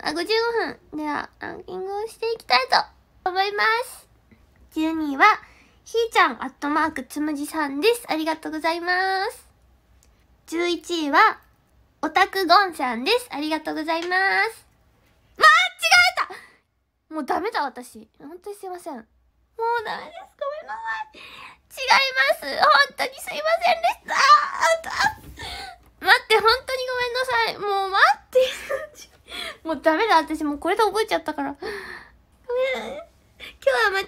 あ、55分。では、ランキングをしていきたいと思います。12位は、ひーちゃん、アットマーク、つむじさんです。ありがとうございます。11位は、オタクゴンさんです。ありがとうございます。間違えたもうダメだ、私。本当にすいません。もうダメです。ごめんなさい。違います。本当にすいませんでした。もうダメだ、私もうこれで覚えちゃったから。ごめん。今日は間違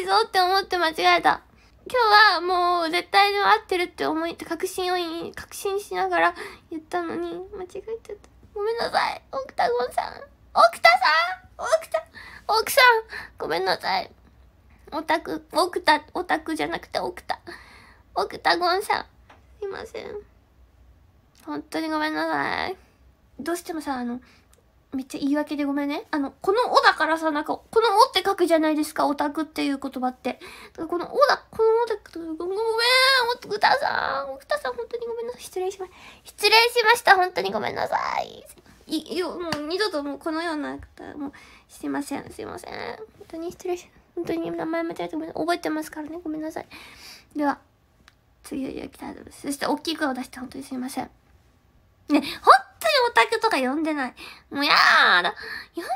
えないぞって思って間違えた。今日はもう絶対に合ってるって思い、確信を確信しながら言ったのに、間違えちゃった。ごめんなさい、オクタゴンさん。オクタさんオクタ、オクさんごめんなさい。オタク、オクタ、オタクじゃなくてオクタ。オクタゴンさん。すいません。本当にごめんなさい。どうしてもさ、あの、めっちゃ言い訳でごめんね。あの、この「お」だからさ、なんか、この「お」って書くじゃないですか、オタクっていう言葉って。だからこの「お」だ、この「お」だ、ごめん、おくたさん、おくたさん、本当にごめんなさい。失礼しました。失礼しました、本当にごめんなさい。い、いよ、もう二度ともうこのような方、もう、すいません、すいません。本当に失礼し、本当に名前間違えてごめん、覚えてますからね、ごめんなさい。では、次は行きたいと思います。そして、大きい声を出して、本当にすいません。ね、本クとか呼んでない。もうやーだ。呼んで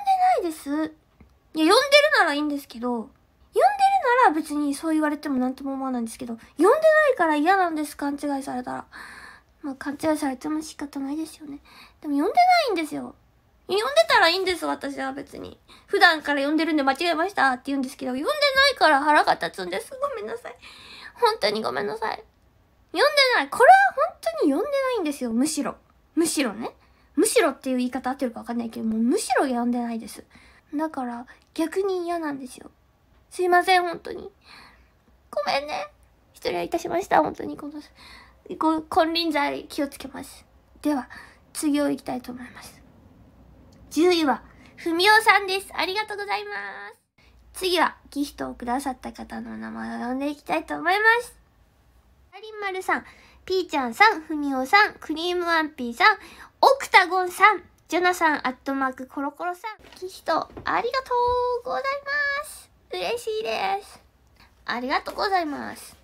ないです。いや、呼んでるならいいんですけど、呼んでるなら別にそう言われても何とも思わないんですけど、呼んでないから嫌なんです、勘違いされたら。まあ、勘違いされても仕方ないですよね。でも読んでないんですよ。読んでたらいいんです、私は別に。普段から呼んでるんで間違えましたって言うんですけど、呼んでないから腹が立つんです。ごめんなさい。本当にごめんなさい。読んでない。これは本当に呼んでないんですよ、むしろ。むしろね。むしろっていう言い方合ってるか分かんないけど、もうむしろ病んでないです。だから、逆に嫌なんですよ。すいません、本当に。ごめんね。失礼いたしました、本当に。この、金輪際気をつけます。では、次を行きたいと思います。10位は、ふみおさんです。ありがとうございます。次は、ギフトをくださった方の名前を呼んでいきたいと思います。りんまるさん、ピーちゃんさん、ふみおさん、クリームワンピーさん、オクタゴンさん、ジョナさん、アットマーク、コロコロさん、キヒト、ありがとうございます。嬉しいです。ありがとうございます。